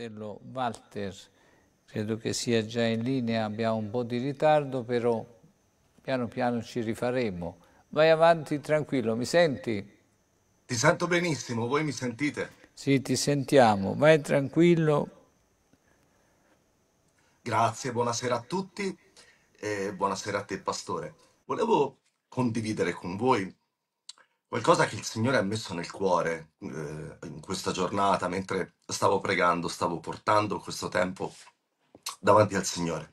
fratello Walter, credo che sia già in linea, abbiamo un po' di ritardo, però piano piano ci rifaremo. Vai avanti tranquillo, mi senti? Ti sento benissimo, voi mi sentite? Sì, ti sentiamo, vai tranquillo. Grazie, buonasera a tutti e buonasera a te, Pastore. Volevo condividere con voi Qualcosa che il Signore ha messo nel cuore eh, in questa giornata, mentre stavo pregando, stavo portando questo tempo davanti al Signore.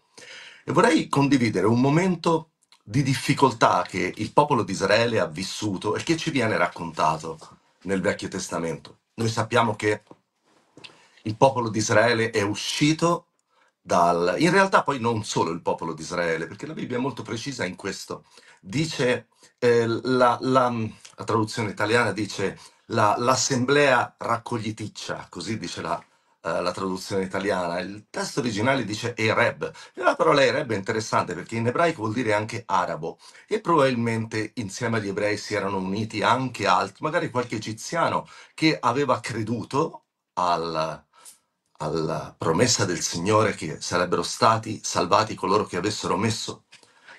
E vorrei condividere un momento di difficoltà che il popolo di Israele ha vissuto e che ci viene raccontato nel Vecchio Testamento. Noi sappiamo che il popolo di Israele è uscito dal... In realtà poi non solo il popolo di Israele, perché la Bibbia è molto precisa in questo dice eh, la, la, mm, la traduzione italiana dice la- l'assemblea raccogliticcia, così dice la, eh, la traduzione italiana. Il testo originale dice Ereb, e la parola Ereb è interessante perché in ebraico vuol dire anche arabo e probabilmente insieme agli ebrei si erano uniti anche altri, magari qualche egiziano che aveva creduto al- alla promessa del Signore che sarebbero stati salvati coloro che avessero messo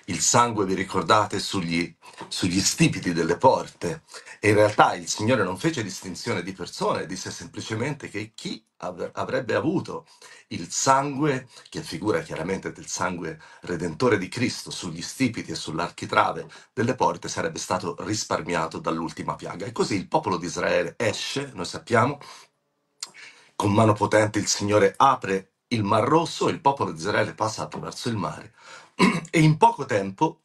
il sangue, vi ricordate, sugli, sugli stipiti delle porte. E in realtà il Signore non fece distinzione di persone, disse semplicemente che chi av- avrebbe avuto il sangue, che figura chiaramente del sangue redentore di Cristo, sugli stipiti e sull'architrave delle porte, sarebbe stato risparmiato dall'ultima piaga. E così il popolo di Israele esce, noi sappiamo, con mano potente il Signore apre il Mar Rosso, il popolo di Israele passa attraverso il mare, e in poco tempo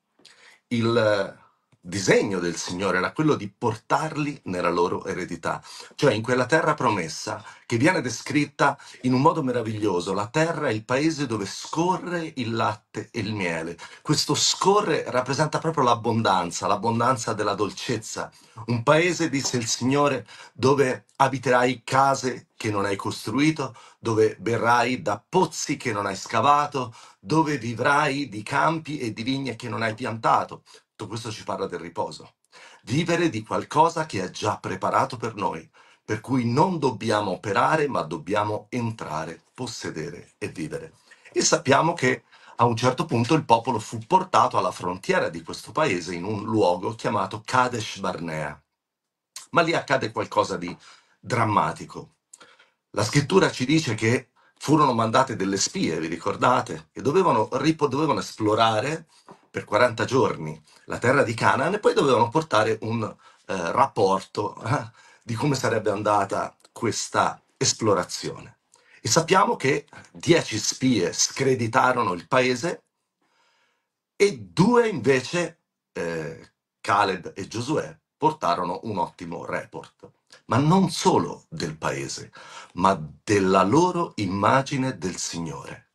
il disegno del Signore era quello di portarli nella loro eredità, cioè in quella terra promessa che viene descritta in un modo meraviglioso. La terra è il paese dove scorre il latte e il miele. Questo scorre rappresenta proprio l'abbondanza, l'abbondanza della dolcezza. Un paese, disse il Signore, dove abiterai case che non hai costruito, dove berrai da pozzi che non hai scavato, dove vivrai di campi e di vigne che non hai piantato. Tutto questo ci parla del riposo. Vivere di qualcosa che è già preparato per noi, per cui non dobbiamo operare, ma dobbiamo entrare, possedere e vivere. E sappiamo che a un certo punto il popolo fu portato alla frontiera di questo paese in un luogo chiamato Kadesh Barnea. Ma lì accade qualcosa di drammatico. La scrittura ci dice che furono mandate delle spie, vi ricordate, e dovevano, dovevano esplorare per 40 giorni la terra di Canaan e poi dovevano portare un eh, rapporto eh, di come sarebbe andata questa esplorazione. E sappiamo che 10 spie screditarono il paese e due invece, eh, Caleb e Giosuè, portarono un ottimo report. Ma non solo del paese, ma della loro immagine del Signore.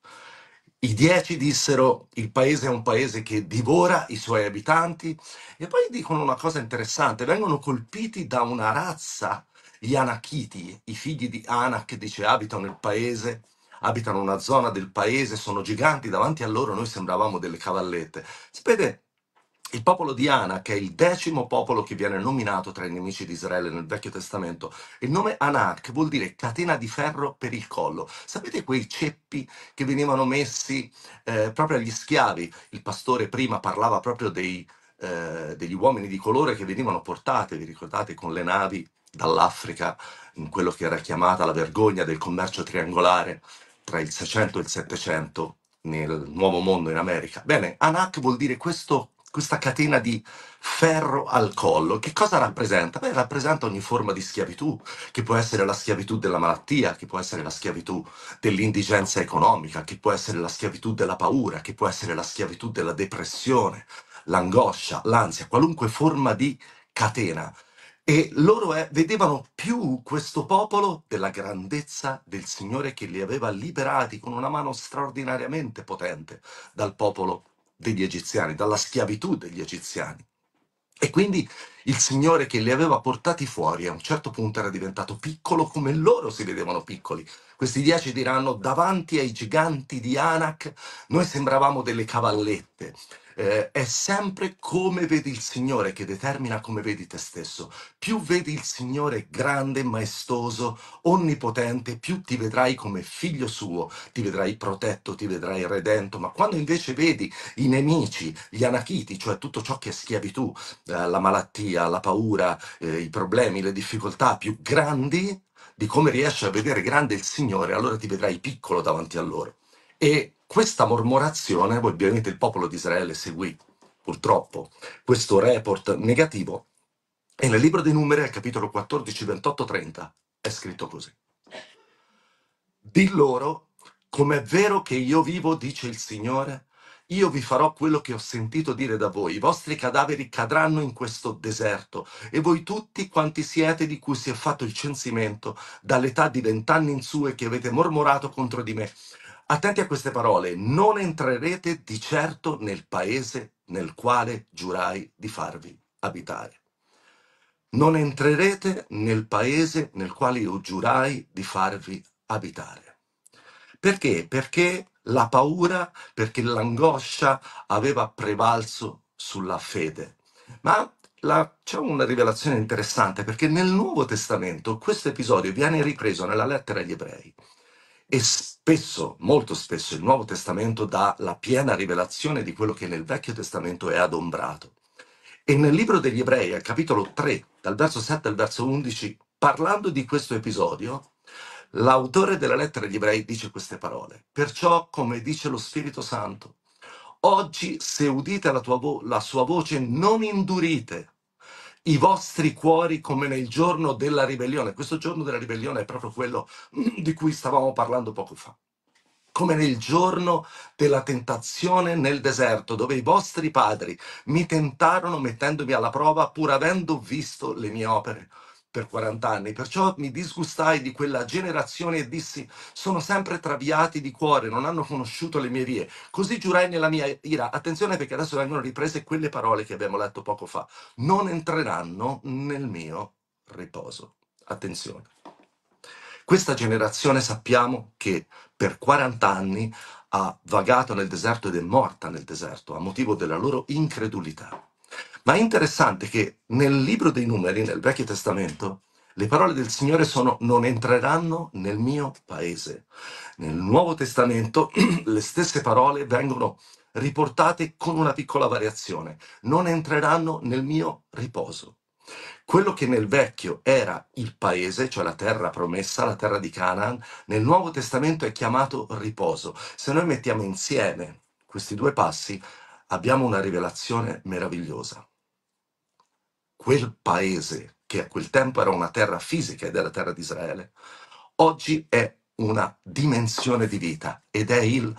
I dieci dissero il paese è un paese che divora i suoi abitanti e poi dicono una cosa interessante, vengono colpiti da una razza, gli Anachiti, i figli di Anak, dice abitano il paese, abitano una zona del paese, sono giganti, davanti a loro noi sembravamo delle cavallette. Sapete, il popolo di Anak che è il decimo popolo che viene nominato tra i nemici di Israele nel Vecchio Testamento, il nome Anak vuol dire catena di ferro per il collo. Sapete quei ceppi che venivano messi eh, proprio agli schiavi? Il pastore prima parlava proprio dei, eh, degli uomini di colore che venivano portati, vi ricordate, con le navi dall'Africa, in quello che era chiamata la vergogna del commercio triangolare tra il 600 e il 700 nel Nuovo Mondo in America. Bene, Anak vuol dire questo questa catena di ferro al collo, che cosa rappresenta? Beh, rappresenta ogni forma di schiavitù, che può essere la schiavitù della malattia, che può essere la schiavitù dell'indigenza economica, che può essere la schiavitù della paura, che può essere la schiavitù della depressione, l'angoscia, l'ansia, qualunque forma di catena. E loro è, eh, vedevano più questo popolo della grandezza del Signore che li aveva liberati con una mano straordinariamente potente dal popolo degli egiziani, dalla schiavitù degli egiziani. E quindi il Signore che li aveva portati fuori a un certo punto era diventato piccolo come loro si vedevano piccoli. Questi dieci diranno davanti ai giganti di Anak noi sembravamo delle cavallette eh, è sempre come vedi il Signore che determina come vedi te stesso. Più vedi il Signore grande, maestoso, onnipotente, più ti vedrai come figlio suo, ti vedrai protetto, ti vedrai redento. Ma quando invece vedi i nemici, gli anachiti, cioè tutto ciò che schiavi tu, eh, la malattia, la paura, eh, i problemi, le difficoltà più grandi, di come riesci a vedere grande il Signore, allora ti vedrai piccolo davanti a loro. E questa mormorazione, ovviamente il popolo di Israele seguì purtroppo questo report negativo e nel libro dei numeri al capitolo 14, 28, 30 è scritto così. Di loro, com'è vero che io vivo, dice il Signore, io vi farò quello che ho sentito dire da voi, i vostri cadaveri cadranno in questo deserto e voi tutti quanti siete di cui si è fatto il censimento dall'età di vent'anni in su e che avete mormorato contro di me, Attenti a queste parole, non entrerete di certo nel paese nel quale giurai di farvi abitare. Non entrerete nel paese nel quale io giurai di farvi abitare. Perché? Perché la paura, perché l'angoscia aveva prevalso sulla fede. Ma la, c'è una rivelazione interessante perché nel Nuovo Testamento questo episodio viene ripreso nella lettera agli ebrei e spesso, molto spesso, il Nuovo Testamento dà la piena rivelazione di quello che nel Vecchio Testamento è adombrato. E nel libro degli Ebrei, al capitolo 3, dal verso 7 al verso 11, parlando di questo episodio, l'autore della lettera agli Ebrei dice queste parole. Perciò, come dice lo Spirito Santo, oggi se udite la, vo- la sua voce non indurite i vostri cuori come nel giorno della ribellione. Questo giorno della ribellione è proprio quello di cui stavamo parlando poco fa. Come nel giorno della tentazione nel deserto, dove i vostri padri mi tentarono mettendomi alla prova pur avendo visto le mie opere per 40 anni, perciò mi disgustai di quella generazione e dissi sono sempre traviati di cuore, non hanno conosciuto le mie vie. Così giurai nella mia ira. Attenzione perché adesso vengono riprese quelle parole che abbiamo letto poco fa. Non entreranno nel mio riposo. Attenzione. Questa generazione sappiamo che per 40 anni ha vagato nel deserto ed è morta nel deserto a motivo della loro incredulità. Ma è interessante che nel libro dei numeri, nel Vecchio Testamento, le parole del Signore sono non entreranno nel mio paese. Nel Nuovo Testamento le stesse parole vengono riportate con una piccola variazione. Non entreranno nel mio riposo. Quello che nel vecchio era il paese, cioè la terra promessa, la terra di Canaan, nel Nuovo Testamento è chiamato riposo. Se noi mettiamo insieme questi due passi, abbiamo una rivelazione meravigliosa quel paese, che a quel tempo era una terra fisica ed era terra di Israele, oggi è una dimensione di vita ed è il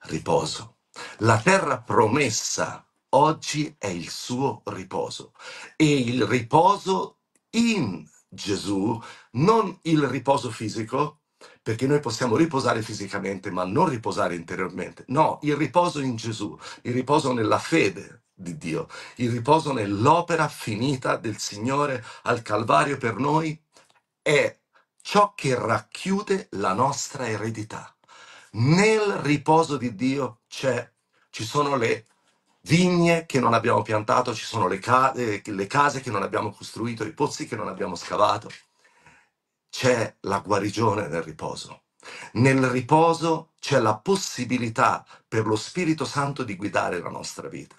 riposo. La terra promessa oggi è il suo riposo e il riposo in Gesù, non il riposo fisico, perché noi possiamo riposare fisicamente ma non riposare interiormente. No, il riposo in Gesù, il riposo nella fede, di Dio. Il riposo nell'opera finita del Signore al Calvario per noi è ciò che racchiude la nostra eredità. Nel riposo di Dio c'è, ci sono le vigne che non abbiamo piantato, ci sono le, ca- eh, le case che non abbiamo costruito, i pozzi che non abbiamo scavato. C'è la guarigione nel riposo. Nel riposo c'è la possibilità per lo Spirito Santo di guidare la nostra vita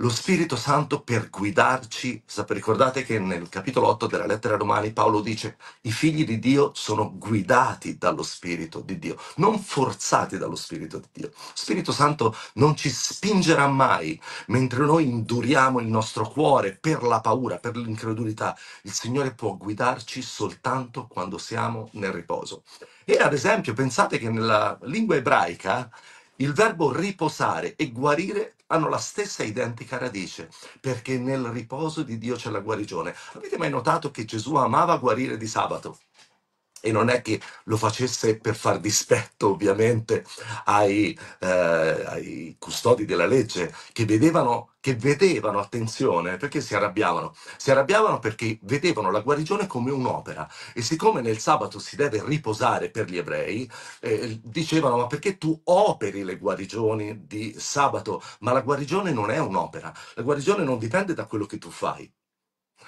lo Spirito Santo per guidarci. Ricordate che nel capitolo 8 della lettera ai Romani Paolo dice i figli di Dio sono guidati dallo Spirito di Dio, non forzati dallo Spirito di Dio. Lo Spirito Santo non ci spingerà mai mentre noi induriamo il nostro cuore per la paura, per l'incredulità. Il Signore può guidarci soltanto quando siamo nel riposo. E ad esempio pensate che nella lingua ebraica il verbo riposare e guarire hanno la stessa identica radice, perché nel riposo di Dio c'è la guarigione. Avete mai notato che Gesù amava guarire di sabato? e non è che lo facesse per far dispetto ovviamente ai, eh, ai custodi della legge che vedevano, che vedevano, attenzione, perché si arrabbiavano? Si arrabbiavano perché vedevano la guarigione come un'opera e siccome nel sabato si deve riposare per gli ebrei, eh, dicevano ma perché tu operi le guarigioni di sabato? Ma la guarigione non è un'opera, la guarigione non dipende da quello che tu fai,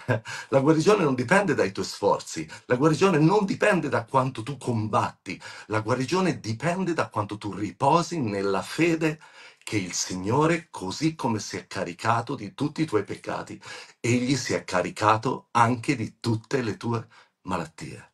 La guarigione non dipende dai tuoi sforzi, la guarigione non dipende da quanto tu combatti, la guarigione dipende da quanto tu riposi nella fede che il Signore, così come si è caricato di tutti i tuoi peccati, egli si è caricato anche di tutte le tue malattie.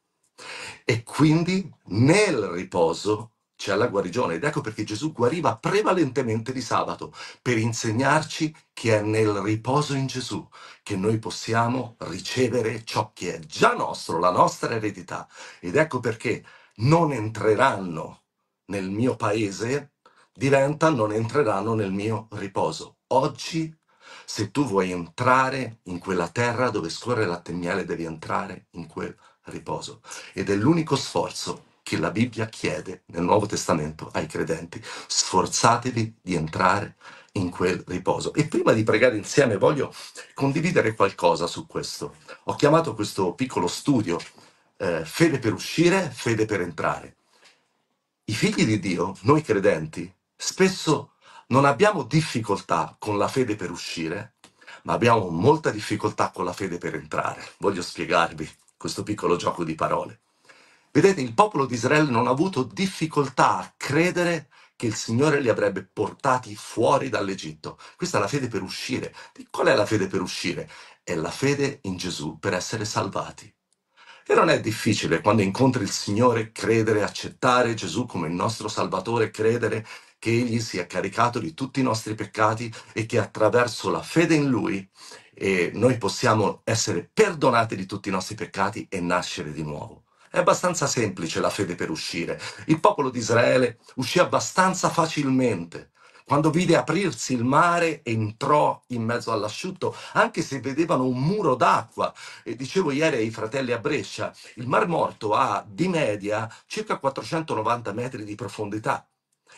E quindi nel riposo c'è la guarigione ed ecco perché Gesù guariva prevalentemente di sabato per insegnarci che è nel riposo in Gesù che noi possiamo ricevere ciò che è già nostro, la nostra eredità ed ecco perché non entreranno nel mio paese diventa non entreranno nel mio riposo. Oggi se tu vuoi entrare in quella terra dove scorre latte e miele devi entrare in quel riposo ed è l'unico sforzo che la Bibbia chiede nel Nuovo Testamento ai credenti. Sforzatevi di entrare in quel riposo. E prima di pregare insieme voglio condividere qualcosa su questo. Ho chiamato questo piccolo studio eh, Fede per uscire, fede per entrare. I figli di Dio, noi credenti, spesso non abbiamo difficoltà con la fede per uscire, ma abbiamo molta difficoltà con la fede per entrare. Voglio spiegarvi questo piccolo gioco di parole. Vedete, il popolo di Israele non ha avuto difficoltà a credere che il Signore li avrebbe portati fuori dall'Egitto. Questa è la fede per uscire. E qual è la fede per uscire? È la fede in Gesù per essere salvati. E non è difficile quando incontri il Signore credere, accettare Gesù come il nostro Salvatore, credere che Egli sia caricato di tutti i nostri peccati e che attraverso la fede in Lui eh, noi possiamo essere perdonati di tutti i nostri peccati e nascere di nuovo. È abbastanza semplice la fede per uscire. Il popolo di Israele uscì abbastanza facilmente. Quando vide aprirsi il mare, entrò in mezzo all'asciutto, anche se vedevano un muro d'acqua. E dicevo ieri ai fratelli a Brescia, il Mar Morto ha di media circa 490 metri di profondità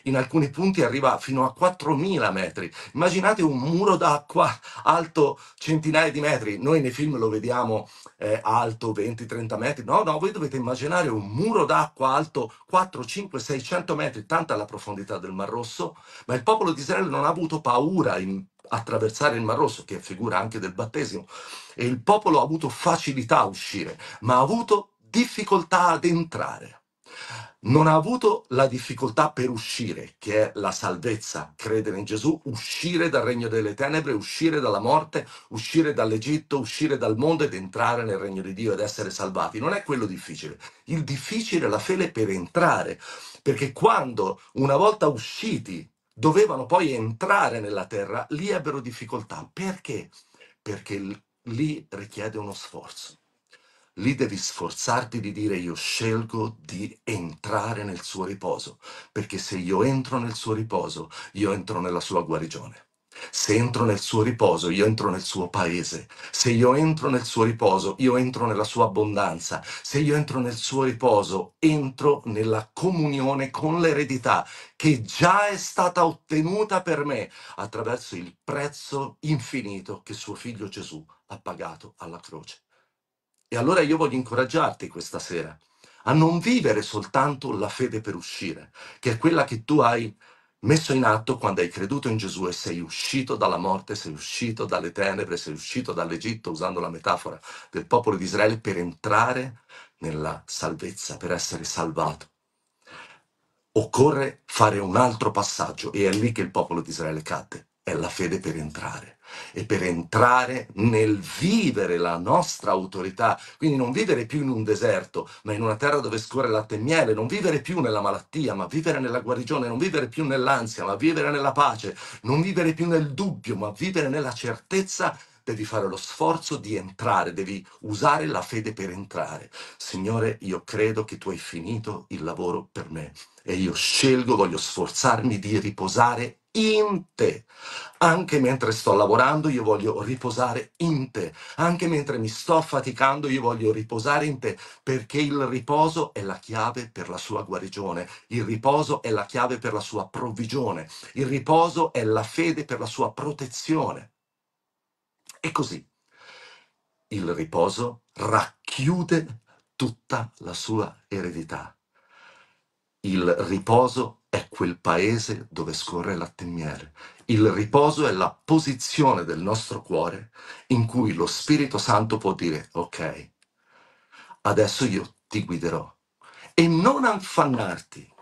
in alcuni punti arriva fino a 4.000 metri. Immaginate un muro d'acqua alto centinaia di metri, noi nei film lo vediamo eh, alto 20-30 metri, no, no, voi dovete immaginare un muro d'acqua alto 4, 5, 600 metri, tanta la profondità del Mar Rosso, ma il popolo di Israele non ha avuto paura in attraversare il Mar Rosso, che è figura anche del battesimo, e il popolo ha avuto facilità a uscire, ma ha avuto difficoltà ad entrare non ha avuto la difficoltà per uscire, che è la salvezza, credere in Gesù, uscire dal regno delle tenebre, uscire dalla morte, uscire dall'Egitto, uscire dal mondo ed entrare nel regno di Dio ed essere salvati. Non è quello difficile. Il difficile è la fede per entrare, perché quando una volta usciti dovevano poi entrare nella terra, lì ebbero difficoltà. Perché? Perché lì richiede uno sforzo lì devi sforzarti di dire io scelgo di entrare nel suo riposo, perché se io entro nel suo riposo, io entro nella sua guarigione. Se entro nel suo riposo, io entro nel suo paese. Se io entro nel suo riposo, io entro nella sua abbondanza. Se io entro nel suo riposo, entro nella comunione con l'eredità che già è stata ottenuta per me attraverso il prezzo infinito che suo figlio Gesù ha pagato alla croce. E allora io voglio incoraggiarti questa sera a non vivere soltanto la fede per uscire, che è quella che tu hai messo in atto quando hai creduto in Gesù e sei uscito dalla morte, sei uscito dalle tenebre, sei uscito dall'Egitto, usando la metafora del popolo di Israele, per entrare nella salvezza, per essere salvato. Occorre fare un altro passaggio e è lì che il popolo di Israele cadde, è la fede per entrare e per entrare nel vivere la nostra autorità, quindi non vivere più in un deserto, ma in una terra dove scorre latte e miele, non vivere più nella malattia, ma vivere nella guarigione, non vivere più nell'ansia, ma vivere nella pace, non vivere più nel dubbio, ma vivere nella certezza devi fare lo sforzo di entrare, devi usare la fede per entrare. Signore, io credo che tu hai finito il lavoro per me e io scelgo, voglio sforzarmi di riposare in te. Anche mentre sto lavorando io voglio riposare in te, anche mentre mi sto faticando io voglio riposare in te, perché il riposo è la chiave per la sua guarigione, il riposo è la chiave per la sua provvigione, il riposo è la fede per la sua protezione. E così il riposo racchiude tutta la sua eredità. Il riposo quel paese dove scorre latte e Il riposo è la posizione del nostro cuore in cui lo Spirito Santo può dire, ok, adesso io ti guiderò. E non affannarti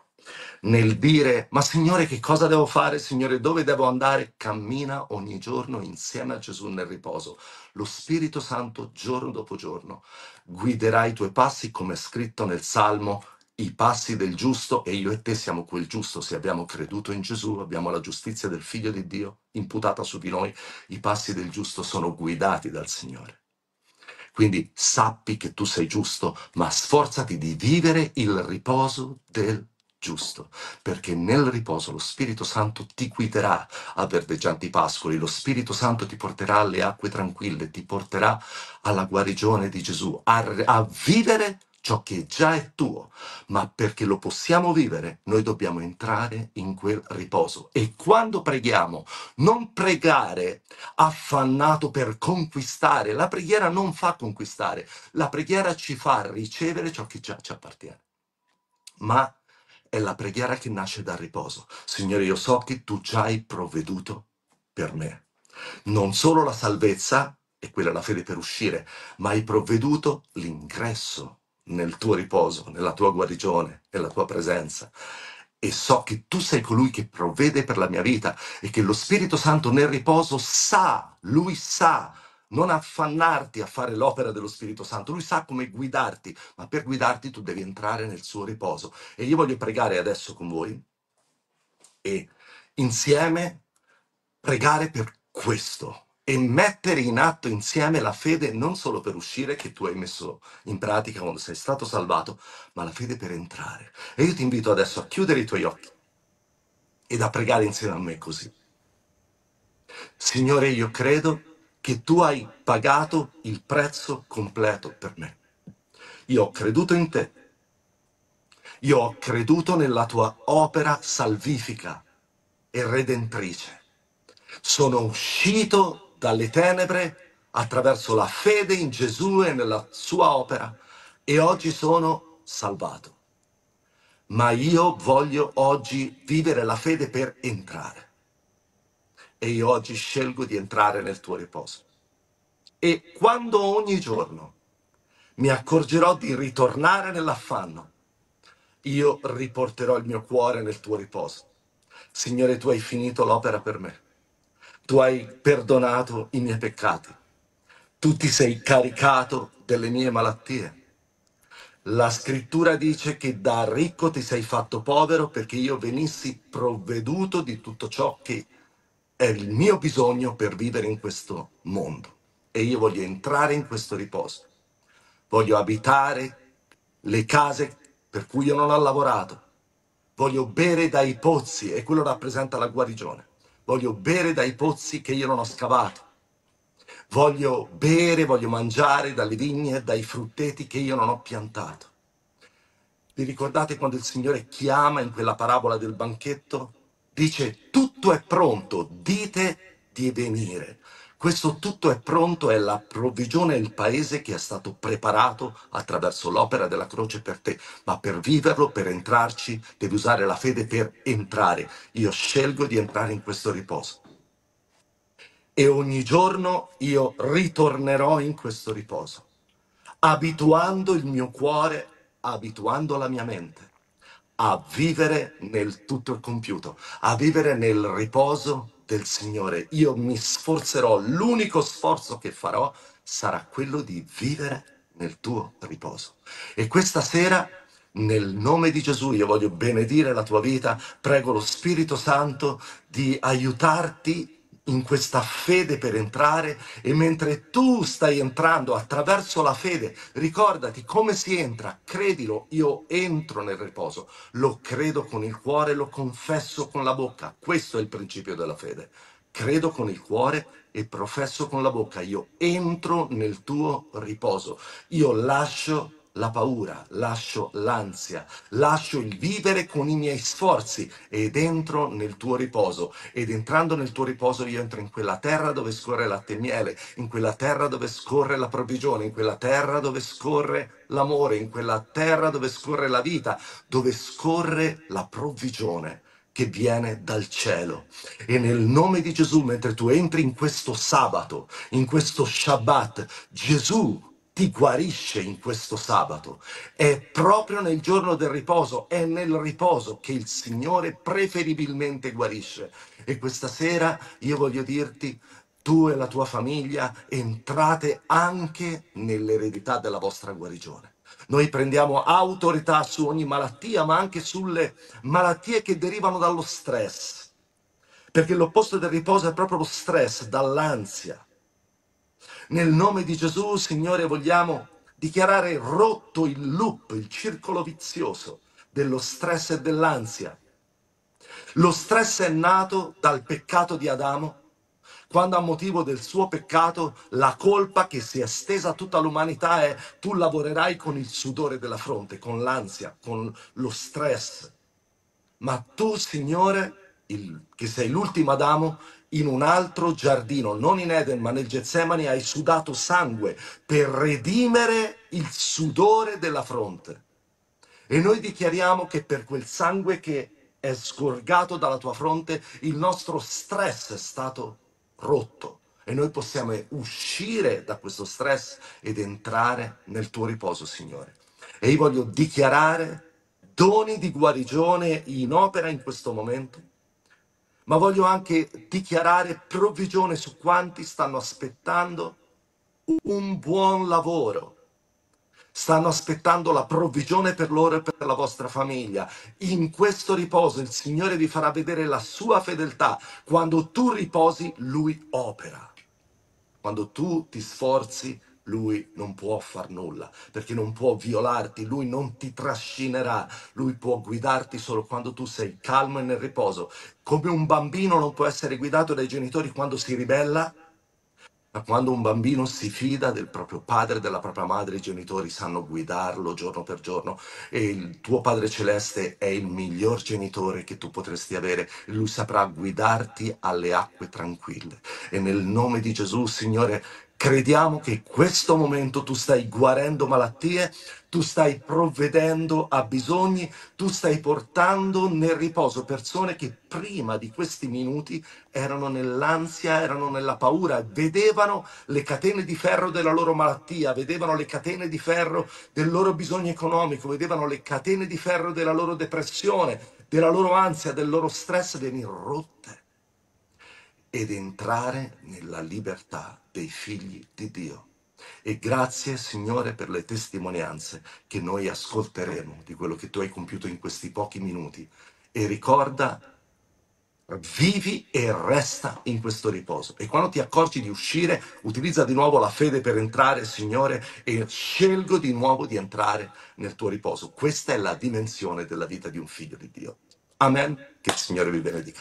nel dire, ma Signore che cosa devo fare? Signore dove devo andare? Cammina ogni giorno insieme a Gesù nel riposo. Lo Spirito Santo giorno dopo giorno guiderà i tuoi passi come è scritto nel Salmo i passi del giusto e io e te siamo quel giusto. Se abbiamo creduto in Gesù, abbiamo la giustizia del Figlio di Dio imputata su di noi. I passi del giusto sono guidati dal Signore. Quindi sappi che tu sei giusto, ma sforzati di vivere il riposo del giusto, perché nel riposo lo Spirito Santo ti guiderà a verdeggianti pascoli, lo Spirito Santo ti porterà alle acque tranquille, ti porterà alla guarigione di Gesù, a, a vivere ciò che già è tuo, ma perché lo possiamo vivere, noi dobbiamo entrare in quel riposo. E quando preghiamo, non pregare affannato per conquistare, la preghiera non fa conquistare, la preghiera ci fa ricevere ciò che già ci appartiene. Ma è la preghiera che nasce dal riposo. Signore, io so che tu già hai provveduto per me. Non solo la salvezza, e quella è la fede per uscire, ma hai provveduto l'ingresso nel tuo riposo, nella tua guarigione, nella tua presenza. E so che tu sei colui che provvede per la mia vita e che lo Spirito Santo nel riposo sa, lui sa, non affannarti a fare l'opera dello Spirito Santo, lui sa come guidarti, ma per guidarti tu devi entrare nel suo riposo. E io voglio pregare adesso con voi e insieme pregare per questo e mettere in atto insieme la fede non solo per uscire che tu hai messo in pratica quando sei stato salvato, ma la fede per entrare. E io ti invito adesso a chiudere i tuoi occhi ed a pregare insieme a me così. Signore, io credo che tu hai pagato il prezzo completo per me. Io ho creduto in te. Io ho creduto nella tua opera salvifica e redentrice. Sono uscito dalle tenebre attraverso la fede in Gesù e nella sua opera e oggi sono salvato. Ma io voglio oggi vivere la fede per entrare. E io oggi scelgo di entrare nel tuo riposo. E quando ogni giorno mi accorgerò di ritornare nell'affanno, io riporterò il mio cuore nel tuo riposo. Signore, tu hai finito l'opera per me tu hai perdonato i miei peccati, tu ti sei caricato delle mie malattie. La scrittura dice che da ricco ti sei fatto povero perché io venissi provveduto di tutto ciò che è il mio bisogno per vivere in questo mondo. E io voglio entrare in questo riposo. Voglio abitare le case per cui io non ho lavorato. Voglio bere dai pozzi e quello rappresenta la guarigione voglio bere dai pozzi che io non ho scavato, voglio bere, voglio mangiare dalle vigne, e dai frutteti che io non ho piantato. Vi ricordate quando il Signore chiama in quella parabola del banchetto? Dice tutto è pronto, dite di venire. Questo tutto è pronto, è la provvigione, il paese che è stato preparato attraverso l'opera della croce per te. Ma per viverlo, per entrarci, devi usare la fede per entrare. Io scelgo di entrare in questo riposo. E ogni giorno io ritornerò in questo riposo, abituando il mio cuore, abituando la mia mente a vivere nel tutto compiuto, a vivere nel riposo del Signore. Io mi sforzerò, l'unico sforzo che farò sarà quello di vivere nel tuo riposo. E questa sera, nel nome di Gesù, io voglio benedire la tua vita, prego lo Spirito Santo di aiutarti in questa fede per entrare e mentre tu stai entrando attraverso la fede, ricordati come si entra, credilo, io entro nel riposo, lo credo con il cuore, lo confesso con la bocca, questo è il principio della fede, credo con il cuore e professo con la bocca, io entro nel tuo riposo, io lascio la paura, lascio l'ansia, lascio il vivere con i miei sforzi ed entro nel tuo riposo. Ed entrando nel tuo riposo io entro in quella terra dove scorre latte e miele, in quella terra dove scorre la provvigione, in quella terra dove scorre l'amore, in quella terra dove scorre la vita, dove scorre la provvigione che viene dal cielo. E nel nome di Gesù, mentre tu entri in questo sabato, in questo Shabbat, Gesù ti guarisce in questo sabato. È proprio nel giorno del riposo, è nel riposo che il Signore preferibilmente guarisce. E questa sera io voglio dirti, tu e la tua famiglia entrate anche nell'eredità della vostra guarigione. Noi prendiamo autorità su ogni malattia, ma anche sulle malattie che derivano dallo stress. Perché l'opposto del riposo è proprio lo stress, dall'ansia nel nome di Gesù, Signore, vogliamo dichiarare rotto il loop, il circolo vizioso dello stress e dell'ansia. Lo stress è nato dal peccato di Adamo, quando a motivo del suo peccato la colpa che si è stesa a tutta l'umanità è tu lavorerai con il sudore della fronte, con l'ansia, con lo stress. Ma tu, Signore, il, che sei l'ultimo Adamo, in un altro giardino, non in Eden ma nel Getsemani, hai sudato sangue per redimere il sudore della fronte. E noi dichiariamo che per quel sangue che è sgorgato dalla tua fronte, il nostro stress è stato rotto e noi possiamo uscire da questo stress ed entrare nel tuo riposo, Signore. E io voglio dichiarare doni di guarigione in opera in questo momento ma voglio anche dichiarare provvigione su quanti stanno aspettando un buon lavoro. Stanno aspettando la provvigione per loro e per la vostra famiglia. In questo riposo il Signore vi farà vedere la sua fedeltà. Quando tu riposi, Lui opera. Quando tu ti sforzi, lui non può far nulla, perché non può violarti, lui non ti trascinerà, lui può guidarti solo quando tu sei calmo e nel riposo. Come un bambino non può essere guidato dai genitori quando si ribella, ma quando un bambino si fida del proprio padre, della propria madre, i genitori sanno guidarlo giorno per giorno e il tuo Padre Celeste è il miglior genitore che tu potresti avere. Lui saprà guidarti alle acque tranquille. E nel nome di Gesù, Signore, Crediamo che in questo momento tu stai guarendo malattie, tu stai provvedendo a bisogni, tu stai portando nel riposo persone che prima di questi minuti erano nell'ansia, erano nella paura, vedevano le catene di ferro della loro malattia, vedevano le catene di ferro del loro bisogno economico, vedevano le catene di ferro della loro depressione, della loro ansia, del loro stress venire rotte ed entrare nella libertà dei figli di Dio. E grazie Signore per le testimonianze che noi ascolteremo di quello che tu hai compiuto in questi pochi minuti. E ricorda, vivi e resta in questo riposo. E quando ti accorgi di uscire, utilizza di nuovo la fede per entrare, Signore, e scelgo di nuovo di entrare nel tuo riposo. Questa è la dimensione della vita di un figlio di Dio. Amen. Che il Signore vi benedica.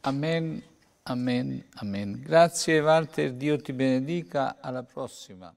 Amen. Amen, amen. Grazie Walter, Dio ti benedica, alla prossima.